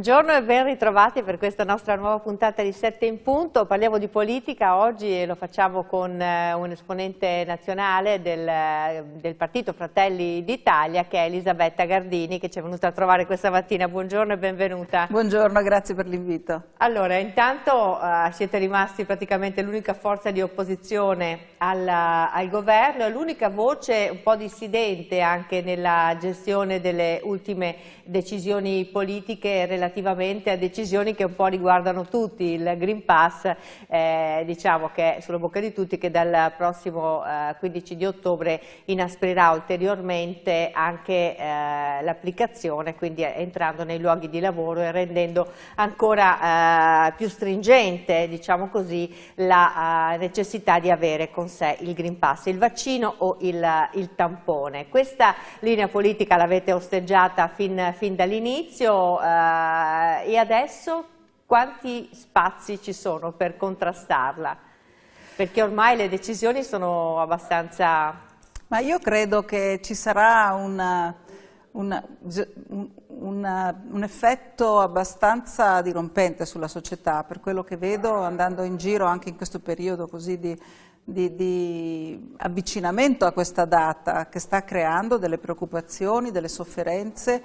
Buongiorno e ben ritrovati per questa nostra nuova puntata di 7 in punto. Parliamo di politica oggi e lo facciamo con eh, un esponente nazionale del, eh, del partito Fratelli d'Italia che è Elisabetta Gardini che ci è venuta a trovare questa mattina. Buongiorno e benvenuta. Buongiorno, grazie per l'invito. Allora, intanto uh, siete rimasti praticamente l'unica forza di opposizione alla, al governo e l'unica voce un po' dissidente anche nella gestione delle ultime decisioni politiche relative relativamente a decisioni che un po' riguardano tutti, il Green Pass eh, diciamo che è sulla bocca di tutti che dal prossimo eh, 15 di ottobre inasprirà ulteriormente anche eh, l'applicazione, quindi entrando nei luoghi di lavoro e rendendo ancora eh, più stringente diciamo così, la eh, necessità di avere con sé il Green Pass, il vaccino o il, il tampone. Questa linea politica l'avete osteggiata fin, fin dall'inizio, eh, eh, e adesso quanti spazi ci sono per contrastarla? Perché ormai le decisioni sono abbastanza... Ma io credo che ci sarà una, una, una, un effetto abbastanza dirompente sulla società, per quello che vedo andando in giro anche in questo periodo così di, di, di, avvicinamento a questa data che sta creando delle preoccupazioni, delle sofferenze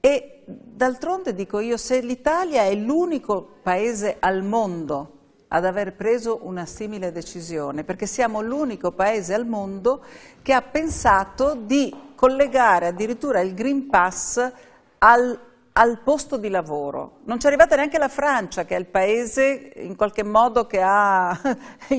e d'altronde dico io, se l'Italia è l'unico paese al mondo ad aver preso una simile decisione, perché siamo l'unico paese al mondo che ha pensato di collegare addirittura il Green Pass al al posto di lavoro. Non ci è arrivata neanche la Francia, che è il paese in qualche modo che ha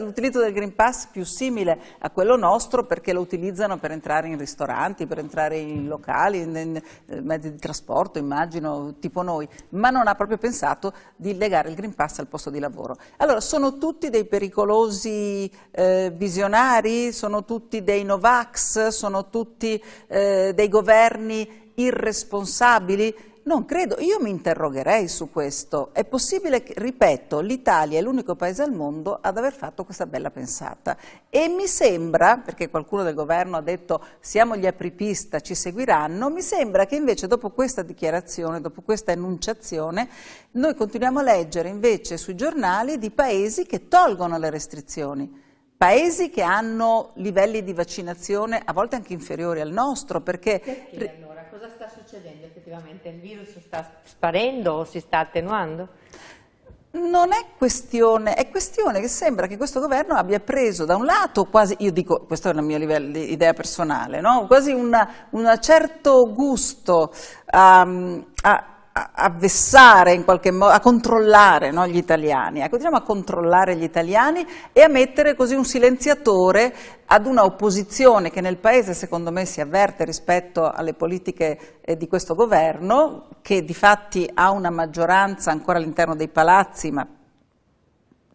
l'utilizzo del Green Pass più simile a quello nostro perché lo utilizzano per entrare in ristoranti, per entrare in locali, in, in, in eh, mezzi di trasporto, immagino, tipo noi, ma non ha proprio pensato di legare il Green Pass al posto di lavoro. Allora, sono tutti dei pericolosi eh, visionari, sono tutti dei Novax, sono tutti eh, dei governi irresponsabili? Non credo, io mi interrogherei su questo. È possibile, che, ripeto, l'Italia è l'unico paese al mondo ad aver fatto questa bella pensata. E mi sembra, perché qualcuno del governo ha detto siamo gli apripista, ci seguiranno, mi sembra che invece dopo questa dichiarazione, dopo questa enunciazione, noi continuiamo a leggere invece sui giornali di paesi che tolgono le restrizioni paesi che hanno livelli di vaccinazione a volte anche inferiori al nostro, perché, perché succedendo effettivamente? Il virus sta sparendo o si sta attenuando? Non è questione, è questione che sembra che questo governo abbia preso da un lato quasi, io dico, questa è la mia idea personale, no? quasi un certo gusto um, a a vessare in qualche modo, a controllare no, gli italiani, ecco, diciamo a controllare gli italiani e a mettere così un silenziatore ad una opposizione che nel paese secondo me si avverte rispetto alle politiche eh, di questo governo, che di fatti ha una maggioranza ancora all'interno dei palazzi, ma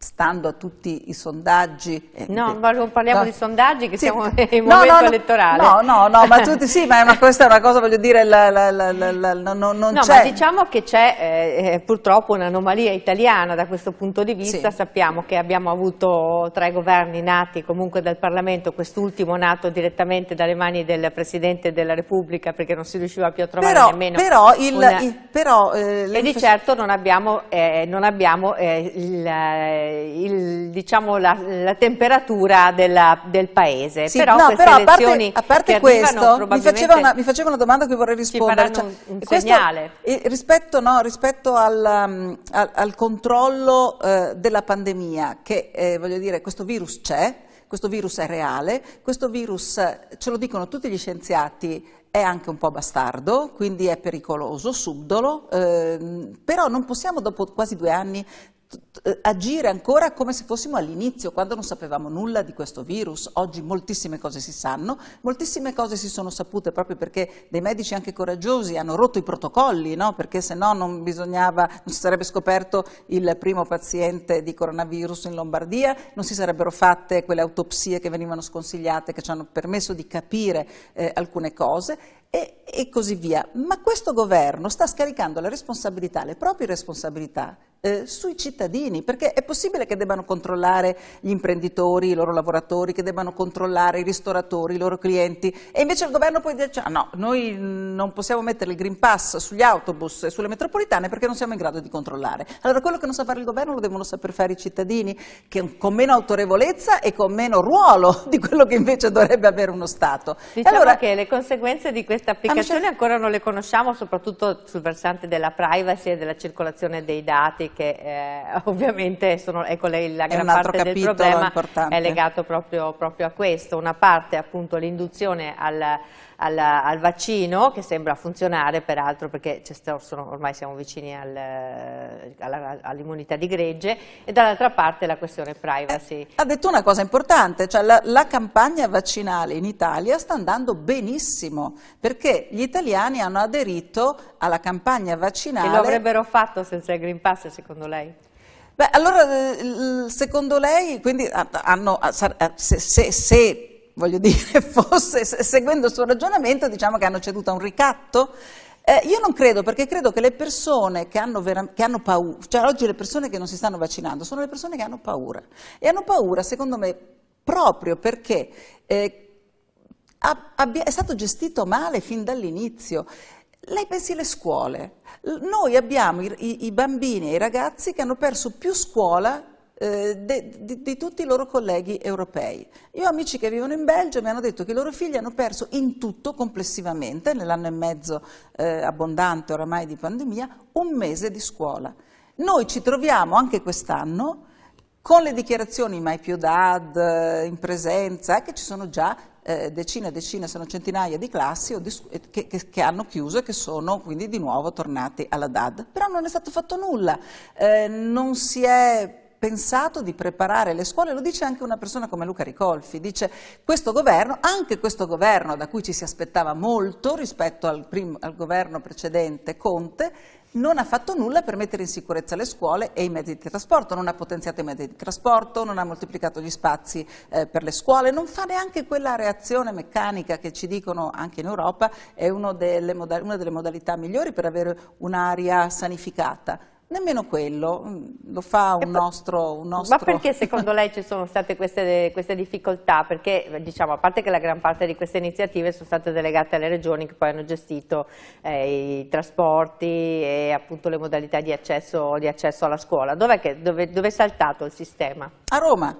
stando a tutti i sondaggi. Eh, no, ma non parliamo no. di sondaggi che sì. siamo in no, momento no, elettorale. No, no, no, ma tutti sì, ma, ma, questa è una cosa, voglio dire, la, la, la, non c'è. No, ma diciamo che c'è eh, eh, purtroppo un'anomalia italiana da questo punto di vista, sì. sappiamo che abbiamo avuto tre governi nati comunque dal Parlamento, quest'ultimo nato direttamente dalle mani del Presidente della Repubblica perché non si riusciva più a trovare però, nemmeno però il, una... il però, eh, e di certo non abbiamo, eh, non abbiamo eh, il il, diciamo la, la temperatura della, del paese. Sì, però, no, però a parte, a parte questo, mi faceva, una, mi faceva, una, domanda a cui vorrei rispondere. Cioè, un, un questo, rispetto, no, rispetto al, um, al, al controllo eh, della pandemia, che eh, voglio dire, questo virus c'è, questo virus è reale, questo virus, eh, ce lo dicono tutti gli scienziati, è anche un po' bastardo, quindi è pericoloso, subdolo, ehm, però non possiamo dopo quasi due anni agire ancora come se fossimo all'inizio, quando non sapevamo nulla di questo virus. Oggi moltissime cose si sanno, moltissime cose si sono sapute proprio perché dei medici anche coraggiosi hanno rotto i protocolli, no? perché se no non, bisognava, non si sarebbe scoperto il primo paziente di coronavirus in Lombardia, non si sarebbero fatte quelle autopsie che venivano sconsigliate, che ci hanno permesso di capire eh, alcune cose e, e, così via. Ma questo governo sta scaricando le responsabilità, le proprie responsabilità, eh, sui cittadini, perché è possibile che debbano controllare gli imprenditori, i loro lavoratori, che debbano controllare i ristoratori, i loro clienti, e invece il governo poi dice ah, no, noi mm, non possiamo mettere il Green Pass sugli autobus e sulle metropolitane perché non siamo in grado di controllare. Allora quello che non sa fare il governo lo devono saper fare i cittadini, che, con meno autorevolezza e con meno ruolo di quello che invece dovrebbe avere uno Stato. Diciamo allora, che le conseguenze di questo queste ah, applicazioni ancora non le conosciamo, soprattutto sul versante della privacy e della circolazione dei dati, che eh, ovviamente sono, ecco, la gran parte del problema importante. è legato proprio, proprio, a questo. Una parte appunto l'induzione al al, al vaccino, che sembra funzionare peraltro perché sono, ormai siamo vicini al, eh, all'immunità di gregge, e dall'altra parte la questione privacy. Eh, ha detto una cosa importante, cioè la, la campagna vaccinale in Italia sta andando benissimo, perché gli italiani hanno aderito alla campagna vaccinale. E lo avrebbero fatto senza il Green Pass, secondo lei? Beh, allora, eh, secondo lei, quindi, ah, hanno, ah, eh, se, se, se voglio dire, fosse, seguendo il suo ragionamento, diciamo che hanno ceduto a un ricatto. Eh, io non credo, perché credo che le persone che hanno, che hanno, paura, cioè oggi le persone che non si stanno vaccinando sono le persone che hanno paura. E hanno paura, secondo me, proprio perché eh, è stato gestito male fin dall'inizio. Lei pensi alle scuole. Noi abbiamo i, i bambini e i ragazzi che hanno perso più scuola eh, de, di, di, tutti i loro colleghi europei. Io ho amici che vivono in Belgio e mi hanno detto che i loro figli hanno perso in tutto complessivamente, nell'anno e mezzo eh, abbondante oramai di pandemia, un mese di scuola. Noi ci troviamo anche quest'anno con le dichiarazioni mai più dad, eh, in presenza, che ci sono già eh, decine e decine, sono centinaia di classi di, eh, che, che, che, hanno chiuso e che sono quindi di nuovo tornati alla DAD. Però non è stato fatto nulla, non si è pensato di preparare le scuole, lo dice anche una persona come Luca Ricolfi, dice questo governo, anche questo governo da cui ci si aspettava molto rispetto al, primo, al governo precedente Conte, non ha fatto nulla per mettere in sicurezza le scuole e i mezzi di trasporto, non ha potenziato i mezzi di trasporto, non ha moltiplicato gli spazi eh, per le scuole, non fa neanche quella reazione meccanica che ci dicono anche in Europa è delle una delle modalità migliori per avere un'aria sanificata Nemmeno quello, mm, lo fa un nostro, un nostro... Ma perché secondo lei ci sono state queste, queste, difficoltà? Perché diciamo, a parte che la gran parte di queste iniziative sono state delegate alle regioni che poi hanno gestito eh, i trasporti e appunto le modalità di accesso, di accesso alla scuola. Dov'è dove, dove è saltato il sistema? A Roma.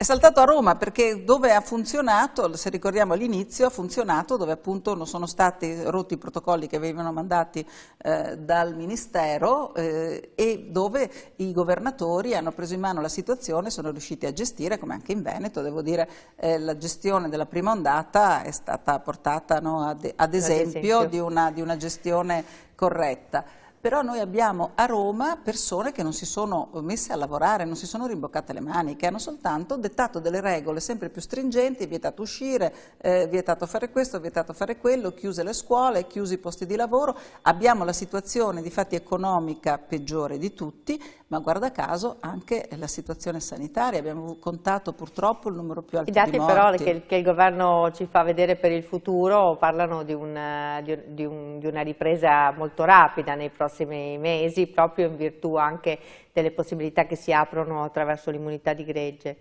È saltato a Roma perché dove ha funzionato, se ricordiamo all'inizio, ha funzionato dove appunto non sono stati rotti i protocolli che venivano mandati eh, dal Ministero eh, e dove i governatori hanno preso in mano la situazione, e sono riusciti a gestire, come anche in Veneto, devo dire, eh, la gestione della prima ondata è stata portata no, ad, ad, esempio, ad esempio. Di, una, di una gestione corretta però noi abbiamo a Roma persone che non si sono messe a lavorare, non si sono rimboccate le maniche, hanno soltanto dettato delle regole sempre più stringenti, vietato uscire, eh, vietato fare questo, vietato fare quello, chiuse le scuole, chiusi i posti di lavoro, abbiamo la situazione di fatti economica peggiore di tutti ma guarda caso anche la situazione sanitaria. Abbiamo contato purtroppo il numero più alto di I dati però che, che, il governo ci fa vedere per il futuro parlano di una, di, di, un, di una ripresa molto rapida nei prossimi mesi, proprio in virtù anche delle possibilità che si aprono attraverso l'immunità di gregge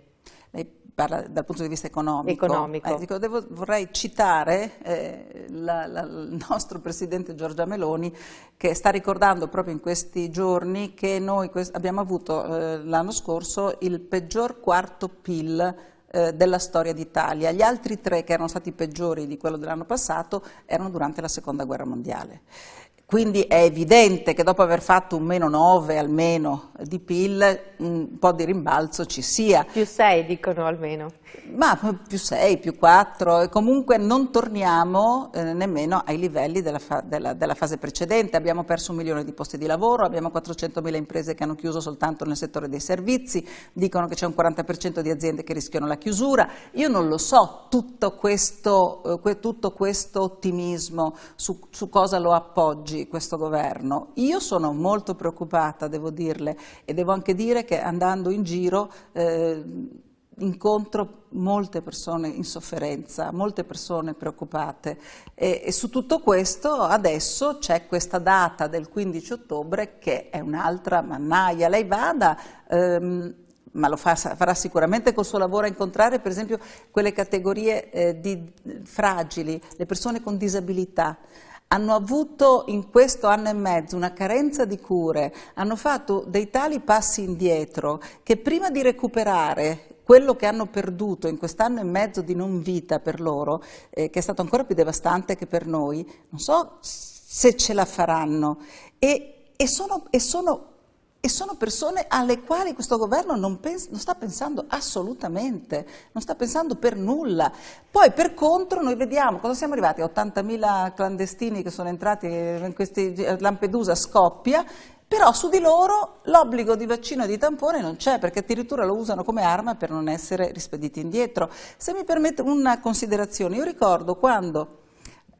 parla dal punto di vista economico. economico. Eh, dico, devo, vorrei citare eh, la, la, il nostro Presidente Giorgia Meloni che sta ricordando proprio in questi giorni che noi abbiamo avuto eh, l'anno scorso il peggior quarto PIL eh, della storia d'Italia. Gli altri tre che erano stati peggiori di quello dell'anno passato erano durante la Seconda Guerra Mondiale. Quindi è evidente che dopo aver fatto un meno 9 almeno di PIL, un po' di rimbalzo ci sia. Più 6 dicono almeno. Ma più 6, più 4, comunque non torniamo eh, nemmeno ai livelli della, fa della, della, fase precedente. Abbiamo perso un milione di posti di lavoro, abbiamo 400.000 imprese che hanno chiuso soltanto nel settore dei servizi, dicono che c'è un 40% di aziende che rischiano la chiusura. Io non lo so tutto questo, eh, tutto questo ottimismo su, su cosa lo appoggi questo governo. Io sono molto preoccupata, devo dirle, e devo anche dire che andando in giro... Eh, incontro molte persone in sofferenza, molte persone preoccupate e, e su tutto questo adesso c'è questa data del 15 ottobre che è un'altra mannaia. Lei vada, ehm, ma lo fa, farà sicuramente col suo lavoro a incontrare per esempio quelle categorie eh, di, fragili, le persone con disabilità hanno avuto in questo anno e mezzo una carenza di cure, hanno fatto dei tali passi indietro che prima di recuperare quello che hanno perduto in quest'anno e mezzo di non vita per loro, eh, che è stato ancora più devastante che per noi, non so se ce la faranno. E, e sono, e sono e sono persone alle quali questo governo non, non, sta pensando assolutamente, non sta pensando per nulla. Poi per contro noi vediamo, cosa siamo arrivati? 80.000 clandestini che sono entrati in questi, Lampedusa scoppia, però su di loro l'obbligo di vaccino e di tampone non c'è perché addirittura lo usano come arma per non essere rispediti indietro. Se mi permette una considerazione, io ricordo quando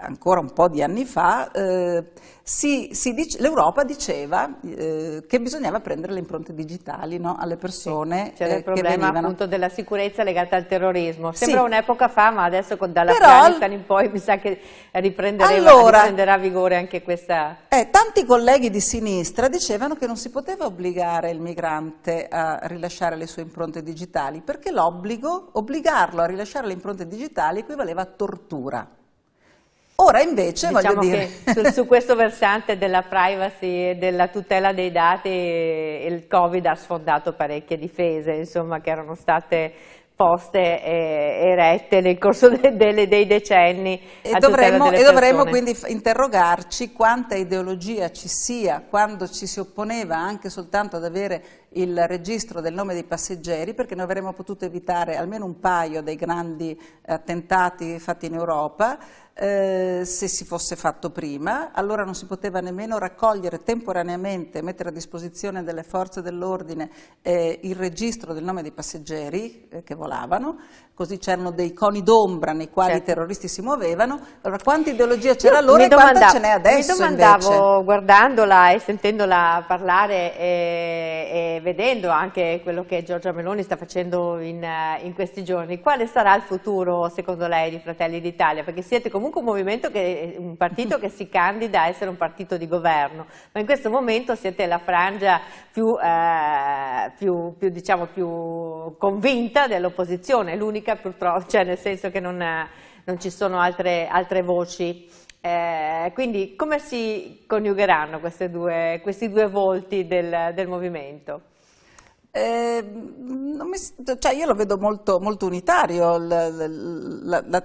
ancora un po' di anni fa, eh, dice, l'Europa diceva eh, che bisognava prendere le impronte digitali no, alle persone. Sì, c'era eh, il problema appunto della sicurezza legata al terrorismo. Sembra sì. un'epoca fa, ma adesso con dall'Afghanistan in poi mi sa che allora, riprenderà vigore anche questa. Eh, tanti colleghi di sinistra dicevano che non si poteva obbligare il migrante a rilasciare le sue impronte digitali, perché l'obbligo, obbligarlo a rilasciare le impronte digitali equivaleva a tortura. Ora invece diciamo voglio dire... Su, su, questo versante della privacy e della tutela dei dati il Covid ha sfondato parecchie difese insomma, che erano state poste e erette nel corso de, de, dei decenni. E dovremmo, e dovremmo quindi interrogarci quanta ideologia ci sia quando ci si opponeva anche soltanto ad avere il registro del nome dei passeggeri perché noi avremmo potuto evitare almeno un paio dei grandi eh, attentati fatti in Europa eh, se si fosse fatto prima, allora non si poteva nemmeno raccogliere temporaneamente, mettere a disposizione delle forze dell'ordine eh, il registro del nome dei passeggeri eh, che volavano, così c'erano dei coni d'ombra nei quali certo. i terroristi si muovevano, allora quanta ideologia c'era allora e quanta ce n'è adesso Mi domandavo, invece? guardandola e sentendola parlare e, e, vedendo anche quello che Giorgia Meloni sta facendo in, in questi giorni, quale sarà il futuro secondo lei di Fratelli d'Italia? Perché siete comunque un movimento, che, un partito che si candida a essere un partito di governo, ma in questo momento siete la frangia più, eh, più, più, diciamo, più convinta dell'opposizione, l'unica politica purtroppo, cioè nel senso che non, non ci sono altre, altre voci. Eh, quindi come si coniugheranno due, questi due volti del, del movimento? Eh, mi, cioè io lo vedo molto, molto unitario, la, la, la,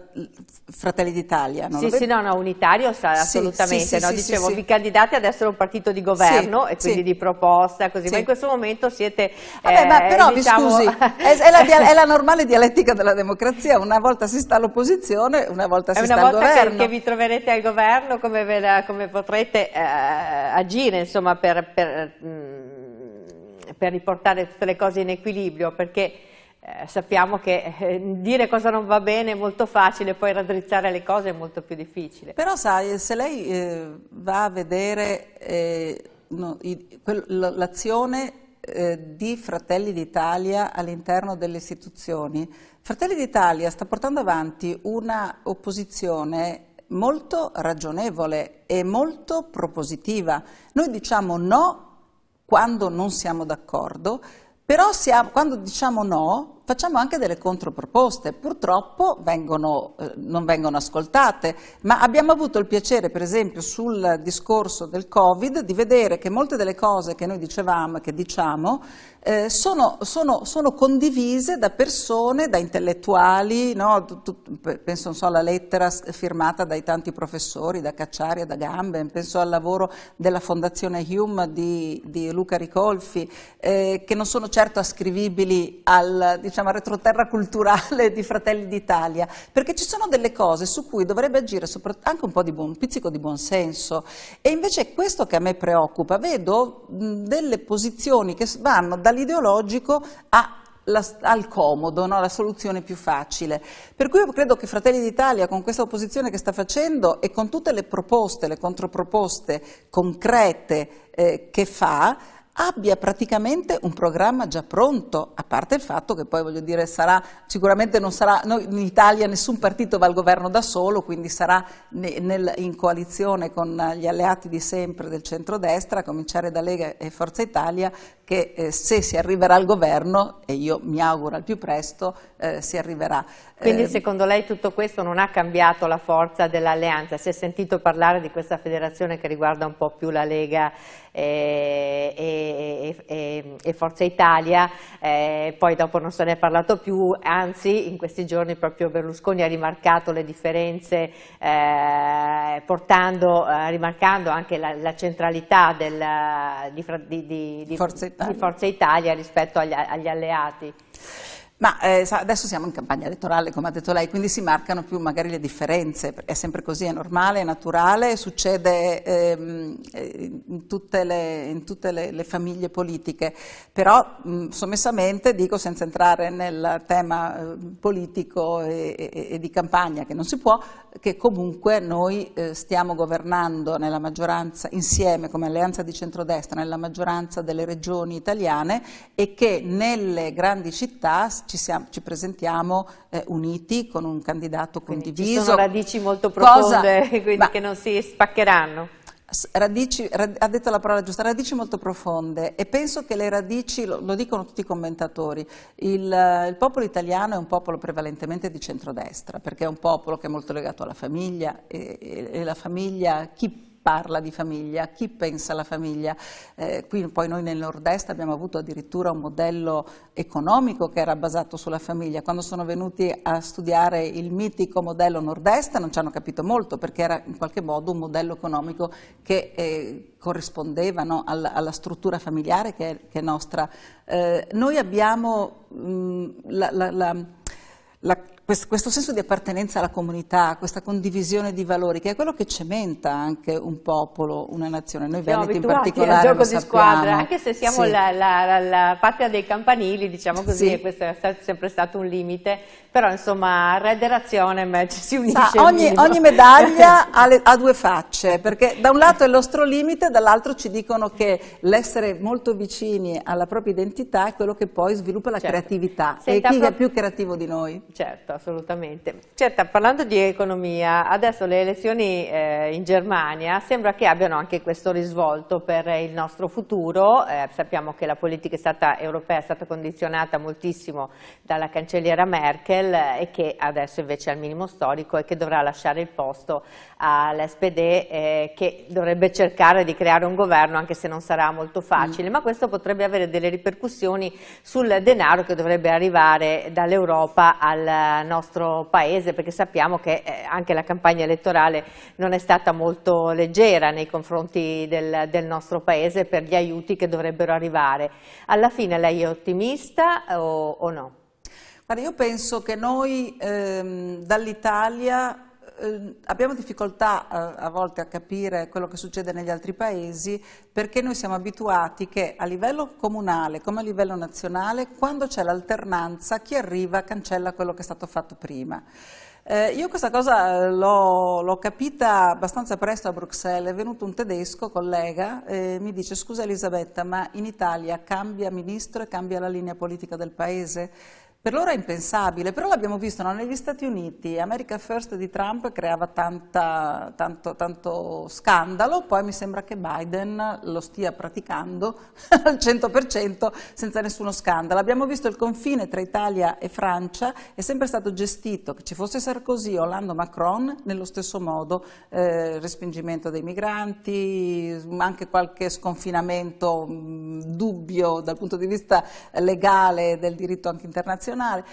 Fratelli d'Italia. Sì, sì, no, no, unitario sarà sì, assolutamente. Sì, no? Dicevo, vi candidate ad essere un partito di governo e quindi di proposta, così, ma in questo momento siete... Vabbè, eh, ma però diciamo... mi scusi, è, è, è, la, normale dialettica della democrazia, una volta si sta all'opposizione, una volta si è sta al governo. Una volta che, vi troverete al governo, come, ve come potrete eh, agire, insomma, per... per mh, mm, per riportare tutte le cose in equilibrio, perché eh, sappiamo che eh, dire cosa non va bene è molto facile, poi raddrizzare le cose è molto più difficile. Però sai, se lei eh, va a vedere eh, no, l'azione eh, di Fratelli d'Italia all'interno delle istituzioni, Fratelli d'Italia sta portando avanti una opposizione molto ragionevole e molto propositiva. Noi diciamo no quando non siamo d'accordo, però siamo, quando diciamo no facciamo anche delle controproposte, purtroppo vengono, eh, non vengono ascoltate, ma abbiamo avuto il piacere per esempio sul discorso del Covid di vedere che molte delle cose che noi dicevamo, che diciamo, eh, sono, sono, sono, condivise da persone, da intellettuali, no? penso so, alla lettera firmata dai tanti professori, da Cacciaria, da Gamben, penso al lavoro della Fondazione Hume di, di Luca Ricolfi, eh, che non sono certo ascrivibili al... Diciamo, diciamo, retroterra culturale di Fratelli d'Italia, perché ci sono delle cose su cui dovrebbe agire anche un po' di buon, pizzico di buonsenso e invece è questo che a me preoccupa, vedo delle posizioni che vanno dall'ideologico a la, al comodo, no? la soluzione più facile. Per cui io credo che Fratelli d'Italia con questa opposizione che sta facendo e con tutte le proposte, le controproposte concrete eh, che fa, abbia praticamente un programma già pronto, a parte il fatto che poi voglio dire sarà, sicuramente non sarà, noi, in Italia nessun partito va al governo da solo, quindi sarà nel, in coalizione con gli alleati di sempre del centrodestra, a cominciare da Lega e Forza Italia, che eh, se si arriverà al governo, e io mi auguro al più presto, eh, si arriverà. Quindi eh, secondo lei tutto questo non ha cambiato la forza dell'alleanza? Si è sentito parlare di questa federazione che riguarda un po' più la Lega e, e, e, e Forza Italia, eh, poi dopo non se ne è parlato più, anzi in questi giorni proprio Berlusconi ha rimarcato le differenze eh, portando, eh, rimarcando anche la, la centralità del, di, di, di, Forza di, Forza Italia rispetto agli, agli alleati. Ma eh, adesso siamo in campagna elettorale, come ha detto lei, quindi si marcano più magari le differenze, è sempre così, è normale, è naturale, succede ehm, eh, in tutte, le, in tutte le, le, famiglie politiche, però mh, mm, sommessamente dico senza entrare nel tema eh, politico e, e, e, di campagna, che non si può, che comunque noi eh, stiamo governando nella maggioranza insieme come alleanza di centrodestra, nella maggioranza delle regioni italiane e che nelle grandi città ci, siamo, ci presentiamo eh, uniti con un candidato quindi condiviso. Ci sono radici molto profonde, Cosa? quindi Ma, che non si spaccheranno. Radici, rad, ha detto la parola giusta, radici molto profonde e penso che le radici, lo, lo dicono tutti i commentatori, il, il, popolo italiano è un popolo prevalentemente di centrodestra perché è un popolo che è molto legato alla famiglia e, e, e la famiglia, chi parla di famiglia, chi pensa alla famiglia. Eh, qui poi noi nel nord-est abbiamo avuto addirittura un modello economico che era basato sulla famiglia. Quando sono venuti a studiare il mitico modello nord-est non ci hanno capito molto perché era in qualche modo un modello economico che eh, corrispondeva no, alla, alla, struttura familiare che è, che è nostra. Eh, noi abbiamo mh, mm, la, la, la la questo senso di appartenenza alla comunità, questa condivisione di valori, che è quello che cementa anche un popolo, una nazione. Noi Siamo veneti in particolare al gioco di squadra, anche se siamo sì. la, la, la, patria dei campanili, diciamo così, sì. questo è sempre stato un limite, però insomma, Red Razione si unisce. Sa, ogni, ogni, medaglia ha, le, ha due facce, perché da un lato è il nostro limite, dall'altro ci dicono che l'essere molto vicini alla propria identità è quello che poi sviluppa la certo. creatività. Senta, e chi è più creativo di noi? Certo assolutamente. Certo, parlando di economia, adesso le elezioni eh, in Germania sembra che abbiano anche questo risvolto per il nostro futuro. Eh, sappiamo che la politica è stata, europea è stata condizionata moltissimo dalla cancelliera Merkel eh, e che adesso invece è al minimo storico e che dovrà lasciare il posto all'SPD eh, che dovrebbe cercare di creare un governo anche se non sarà molto facile, mm. ma questo potrebbe avere delle ripercussioni sul denaro che dovrebbe arrivare dall'Europa al nostro paese perché sappiamo che eh, anche la campagna elettorale non è stata molto leggera nei confronti del, del nostro paese per gli aiuti che dovrebbero arrivare. Alla fine lei è ottimista o, o no? Guarda, io penso che noi ehm, dall'Italia eh, abbiamo difficoltà a, eh, a volte a capire quello che succede negli altri paesi perché noi siamo abituati che a livello comunale come a livello nazionale quando c'è l'alternanza chi arriva cancella quello che è stato fatto prima. Eh, io questa cosa eh, l'ho capita abbastanza presto a Bruxelles, è venuto un tedesco collega e eh, mi dice scusa Elisabetta ma in Italia cambia ministro e cambia la linea politica del paese? Per loro è impensabile, però l'abbiamo visto no? negli Stati Uniti, America First di Trump creava tanta, tanto, tanto, scandalo, poi mi sembra che Biden lo stia praticando al 100% senza nessuno scandalo. Abbiamo visto il confine tra Italia e Francia, è sempre stato gestito, che ci fosse Sarkozy, Hollande o Macron, nello stesso modo, eh, respingimento dei migranti, anche qualche sconfinamento mh, mm, dubbio dal punto di vista legale del diritto anche internazionale funzionare.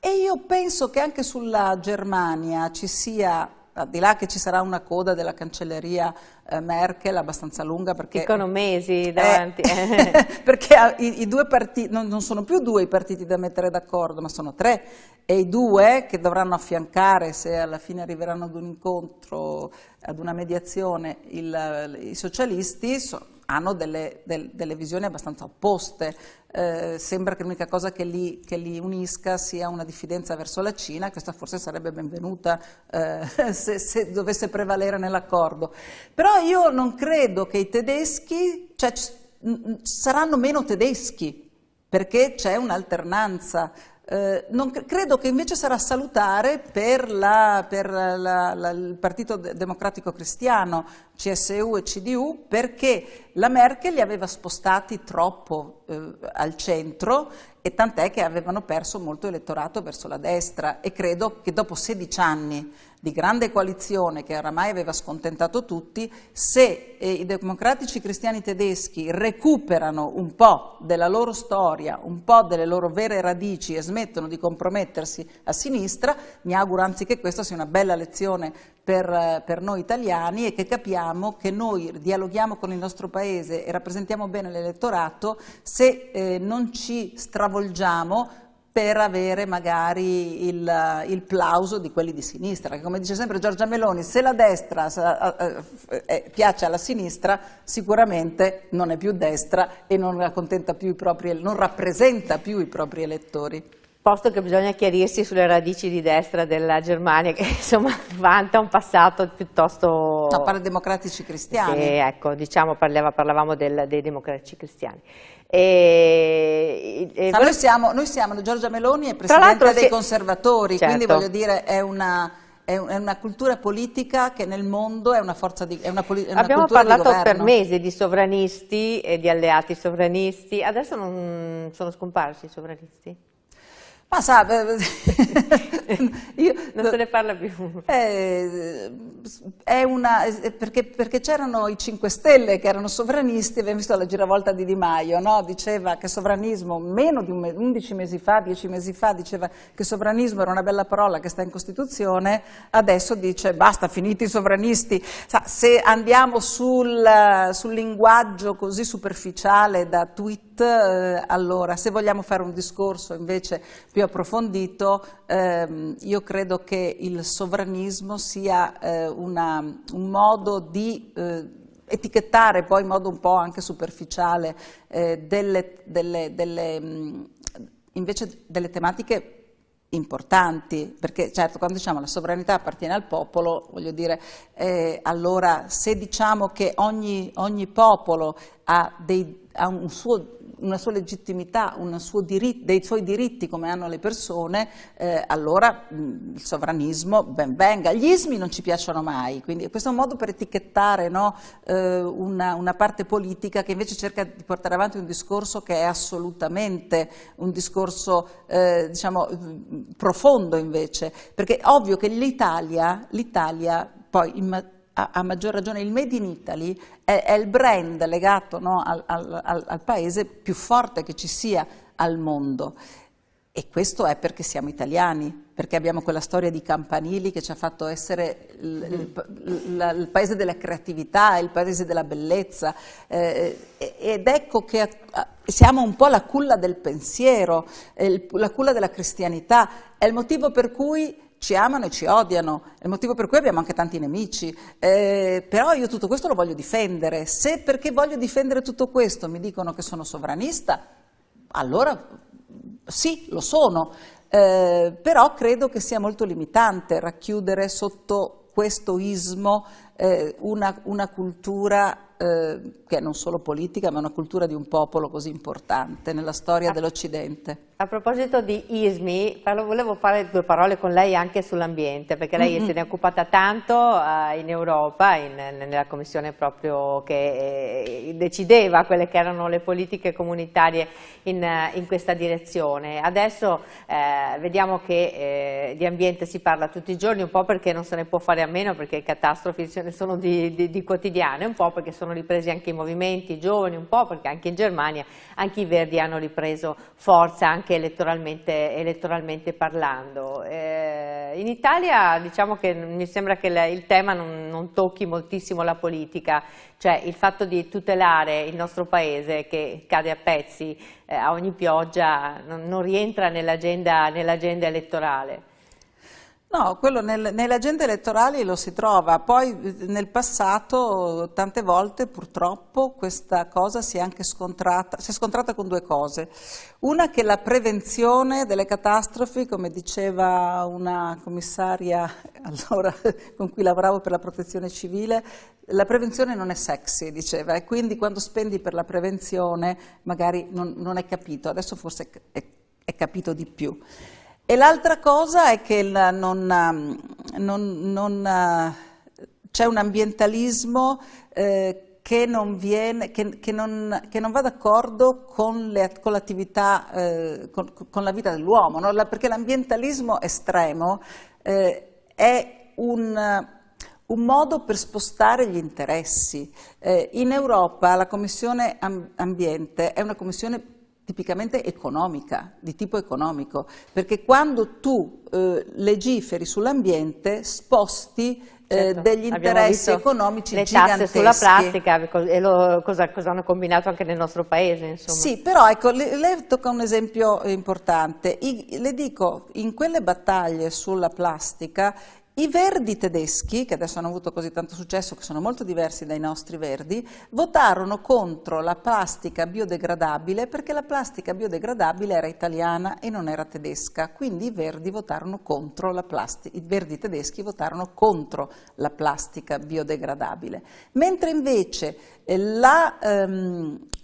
E io penso che anche sulla Germania ci sia di là che ci sarà una coda della cancelleria eh, Merkel abbastanza lunga perché... Dicono mesi eh, davanti. Eh, perché i, i, due partiti, non, non, sono più due i partiti da mettere d'accordo, ma sono tre. E i due che dovranno affiancare, se alla fine arriveranno ad un incontro, ad una mediazione, il, i socialisti, so, hanno delle, del, delle, visioni abbastanza opposte. Eh, sembra che l'unica cosa che li, che li, unisca sia una diffidenza verso la Cina, questa forse sarebbe benvenuta eh, se, se, dovesse prevalere nell'accordo. Però io non credo che i tedeschi, cioè, saranno meno tedeschi, perché c'è un'alternanza eh, non, credo che invece sarà salutare per, la, per la, la, il Partito Democratico Cristiano, CSU e CDU, perché la Merkel li aveva spostati troppo eh, al centro e tant'è che avevano perso molto elettorato verso la destra e credo che dopo 16 anni di grande coalizione che oramai aveva scontentato tutti, se eh, i democratici cristiani tedeschi recuperano un po' della loro storia, un po' delle loro vere radici e smettono di compromettersi a sinistra, mi auguro anzi che questa sia una bella lezione per, eh, per noi italiani e che capiamo che noi dialoghiamo con il nostro paese e rappresentiamo bene l'elettorato se eh, non ci stravolgiamo travolgiamo per avere magari il, il, plauso di quelli di sinistra, che come dice sempre Giorgia Meloni, se la destra eh, eh, eh, piace alla sinistra, sicuramente non è più destra e non, più propri, non rappresenta più i propri elettori posto che bisogna chiarirsi sulle radici di destra della Germania, che insomma vanta un passato piuttosto... No, parla democratici cristiani. Sì, ecco, diciamo parliava, parlavamo del, dei democratici cristiani. E, e Sa, noi, siamo, noi, siamo, Giorgia Meloni è Presidente dei sì, Conservatori, certo. quindi voglio dire è una è, una cultura politica che nel mondo è una forza di è una, è una Abbiamo parlato per mesi di sovranisti e di alleati sovranisti, adesso non sono scomparsi i sovranisti? Ma sa, eh, eh, io, non se ne parla più. È, eh, è una, perché, perché c'erano i 5 Stelle che erano sovranisti, abbiamo visto la giravolta di Di Maio, no? diceva che sovranismo, meno di un, 11 mesi fa, 10 mesi fa, diceva che sovranismo era una bella parola che sta in Costituzione, adesso dice basta, finiti i sovranisti. Sa, se andiamo sul, sul linguaggio così superficiale da Twitter, eh, allora se vogliamo fare un discorso invece più approfondito, ehm, io credo che il sovranismo sia eh, una, un modo di... Eh, etichettare poi in modo un po' anche superficiale eh, delle, delle, delle, mh, mm, invece delle tematiche importanti, perché certo quando diciamo la sovranità appartiene al popolo, voglio dire, eh, allora se diciamo che ogni, ogni popolo ha, dei, ha un suo, una sua legittimità, suo diritti, dei suoi diritti come hanno le persone, eh, allora mh, mm, il sovranismo ben venga. Gli ismi non ci piacciono mai, quindi questo è un modo per etichettare no, eh, una, una, parte politica che invece cerca di portare avanti un discorso che è assolutamente un discorso eh, diciamo, mm, profondo invece, perché è ovvio che l'Italia, l'Italia poi... In, materia, a, maggior ragione il Made in Italy è, è il brand legato no, al, al, al paese più forte che ci sia al mondo. E questo è perché siamo italiani, perché abbiamo quella storia di Campanili che ci ha fatto essere il, il, mm-hmm. il paese della creatività, il paese della bellezza. Eh, ed ecco che siamo un po' la culla del pensiero, eh, la culla della cristianità. È il motivo per cui ci amano e ci odiano, è il motivo per cui abbiamo anche tanti nemici, eh, però io tutto questo lo voglio difendere, se perché voglio difendere tutto questo mi dicono che sono sovranista, allora sì, lo sono, eh, però credo che sia molto limitante racchiudere sotto questo ismo eh, una, una cultura eh, che è non solo politica ma una cultura di un popolo così importante nella storia dell'Occidente. A proposito di ISMI, volevo fare due parole con lei anche sull'ambiente perché lei mm -hmm. se ne è occupata tanto eh, in Europa, in, nella commissione proprio che eh, decideva quelle che erano le politiche comunitarie in, eh, in questa direzione. Adesso eh, vediamo che eh, di ambiente si parla tutti i giorni un po' perché non se ne può fare a meno perché le catastrofi sono di, di, di quotidiane, un po' perché sono sono ripresi anche i movimenti, i giovani un po', perché anche in Germania anche i Verdi hanno ripreso forza anche elettoralmente, elettoralmente parlando. Eh, in Italia diciamo che mi sembra che il tema non, non tocchi moltissimo la politica, cioè il fatto di tutelare il nostro paese che cade a pezzi eh, a ogni pioggia non, non rientra nell'agenda nell elettorale. No, quello nel, nelle agende elettorali lo si trova, poi eh, nel passato tante volte purtroppo questa cosa si è anche scontrata, si è scontrata con due cose. Una che la prevenzione delle catastrofi, come diceva una commissaria allora, con cui lavoravo per la protezione civile, la prevenzione non è sexy, diceva, e quindi quando spendi per la prevenzione magari non, non è capito, adesso forse è, è capito di più. E l'altra cosa è che um, non, non, non, uh, c'è un ambientalismo eh, che, viene, che, che, che, non va d'accordo con, con, eh, con, con la vita dell'uomo, no? la, perché l'ambientalismo estremo eh, è un un modo per spostare gli interessi. Eh, in Europa la Commissione Ambiente è una commissione tipicamente economica, di tipo economico, perché quando tu eh, legiferi sull'ambiente sposti eh, Certo. degli interessi economici le giganteschi. Le tasse sulla plastica e lo, cosa, cosa, hanno combinato anche nel nostro paese. Insomma. Sì, però ecco, lei le tocca un esempio importante. I, le dico, in quelle battaglie sulla plastica i verdi tedeschi, che adesso hanno avuto così tanto successo, che sono molto diversi dai nostri verdi, votarono contro la plastica biodegradabile perché la plastica biodegradabile era italiana e non era tedesca, quindi i verdi, i verdi tedeschi votarono contro la plastica biodegradabile. Mentre invece l'abolizione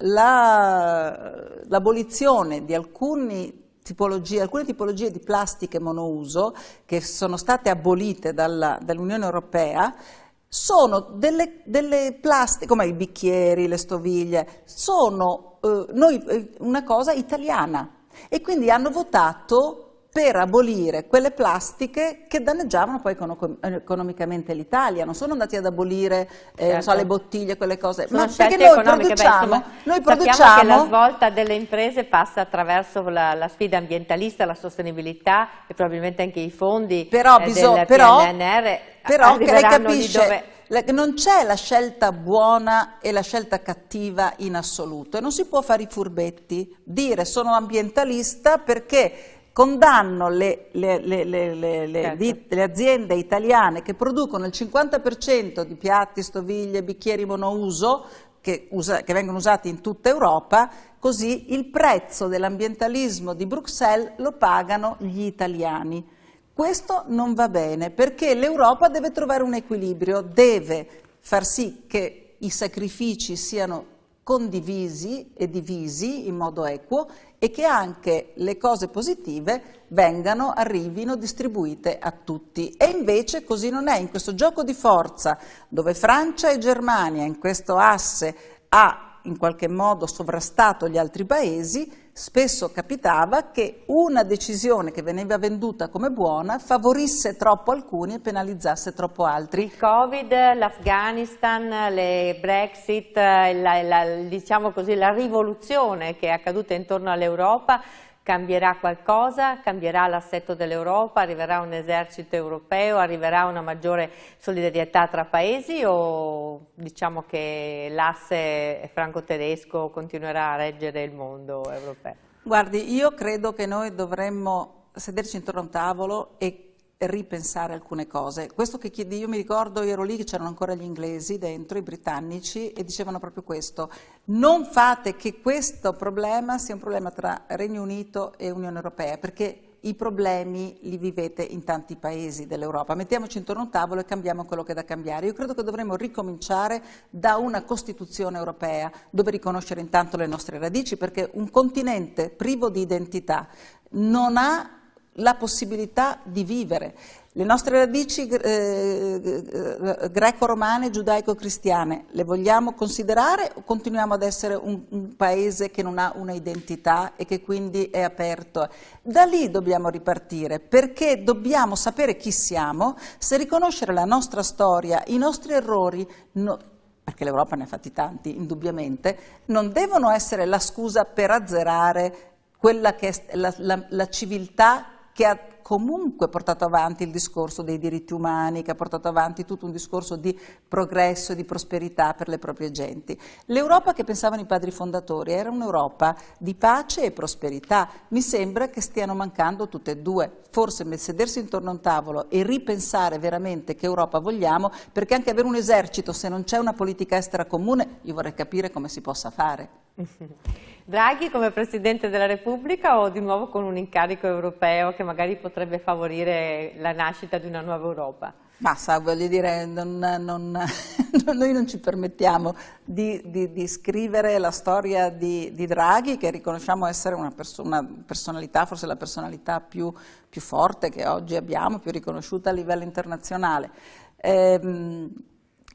eh, la, ehm, la, di alcuni tipologie, alcune tipologie di plastiche monouso che sono state abolite dall'Unione dall Europea sono delle, delle, plastiche, come i bicchieri, le stoviglie, sono eh, noi, eh, una cosa italiana e quindi hanno votato per abolire quelle plastiche che danneggiavano poi economicamente l'Italia, non sono andati ad abolire eh, certo. so, le certo. bottiglie, quelle cose, sono ma perché noi produciamo, beh, insomma, noi produciamo... che la svolta delle imprese passa attraverso la, la, sfida ambientalista, la sostenibilità e probabilmente anche i fondi però, eh, del però, PNR però che lei capisce, non c'è la scelta buona e la scelta cattiva in assoluto e non si può fare i furbetti, dire sono ambientalista perché condanno le, le, le, certo. le, aziende italiane che producono il 50% di piatti, stoviglie, bicchieri monouso che, usa, che, vengono usati in tutta Europa, così il prezzo dell'ambientalismo di Bruxelles lo pagano gli italiani. Questo non va bene perché l'Europa deve trovare un equilibrio, deve far sì che i sacrifici siano condivisi e divisi in modo equo e che anche le cose positive vengano, arrivino distribuite a tutti. E invece così non è. In questo gioco di forza, dove Francia e Germania in questo asse ha in qualche modo sovrastato gli altri paesi, spesso capitava che una decisione che veniva venduta come buona favorisse troppo alcuni e penalizzasse troppo altri. Il Covid, l'Afghanistan, le Brexit, eh, la, la, diciamo così, la rivoluzione che è accaduta intorno all'Europa Cambierà qualcosa? Cambierà l'assetto dell'Europa? Arriverà un esercito europeo? Arriverà una maggiore solidarietà tra paesi? O diciamo che l'asse franco-tedesco continuerà a reggere il mondo europeo? Guardi, io credo che noi dovremmo sederci intorno a un tavolo e ripensare alcune cose. Questo che chiedi, io mi ricordo, ero lì che c'erano ancora gli inglesi dentro, i britannici, e dicevano proprio questo, non fate che questo problema sia un problema tra Regno Unito e Unione Europea, perché i problemi li vivete in tanti paesi dell'Europa. Mettiamoci intorno a un tavolo e cambiamo quello che è da cambiare. Io credo che dovremmo ricominciare da una Costituzione europea dove riconoscere intanto le nostre radici, perché un continente privo di identità non ha la possibilità di vivere. Le nostre radici eh, eh, greco-romane, giudaico-cristiane, le vogliamo considerare o continuiamo ad essere un, un paese che non ha una identità e che quindi è aperto? Da lì dobbiamo ripartire perché dobbiamo sapere chi siamo, se riconoscere la nostra storia, i nostri errori, no, perché l'Europa ne ha fatti tanti, indubbiamente, non devono essere la scusa per azzerare quella che è la, la, la civiltà que é comunque portato avanti il discorso dei diritti umani, che ha portato avanti tutto un discorso di progresso, di prosperità per le proprie genti. L'Europa che pensavano i padri fondatori era un'Europa di pace e prosperità. Mi sembra che stiano mancando tutte e due. Forse nel sedersi intorno a un tavolo e ripensare veramente che Europa vogliamo, perché anche avere un esercito, se non c'è una politica estera comune, io vorrei capire come si possa fare. Draghi come Presidente della Repubblica o di nuovo con un incarico europeo che magari potrebbe potrebbe favorire la nascita di una nuova Europa. Ma sa, voglio dire, non, non, noi non ci permettiamo di, di, di scrivere la storia di, di, Draghi, che riconosciamo essere una, perso una personalità, forse la personalità più, più, forte che oggi abbiamo, più riconosciuta a livello internazionale. Ehm,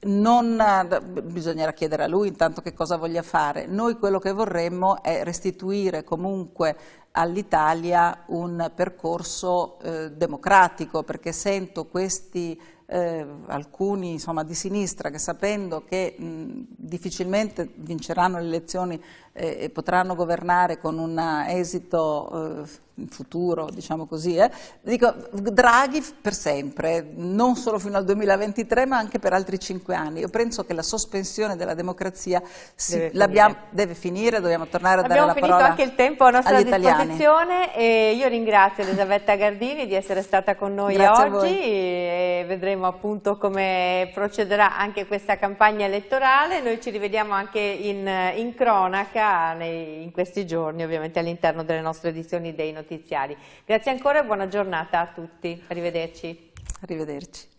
non, eh, bisognerà chiedere a lui intanto che cosa voglia fare. Noi quello che vorremmo è restituire comunque all'Italia un percorso eh, democratico, perché sento questi eh, alcuni insomma, di sinistra che sapendo che mh, difficilmente vinceranno le elezioni eh, potranno governare con un esito eh, futuro, diciamo così, eh, dico Draghi per sempre, non solo fino al 2023 ma anche per altri cinque anni. Io penso che la sospensione della democrazia si, deve, finire. deve, finire. dobbiamo tornare a Abbiamo dare la parola Abbiamo finito anche il tempo a nostra disposizione e io ringrazio Elisabetta Gardini di essere stata con noi Grazie oggi e vedremo appunto come procederà anche questa campagna elettorale. Noi ci rivediamo anche in, in cronaca nei, in questi giorni ovviamente all'interno delle nostre edizioni dei notiziari. Grazie ancora e buona giornata a tutti, arrivederci. Arrivederci.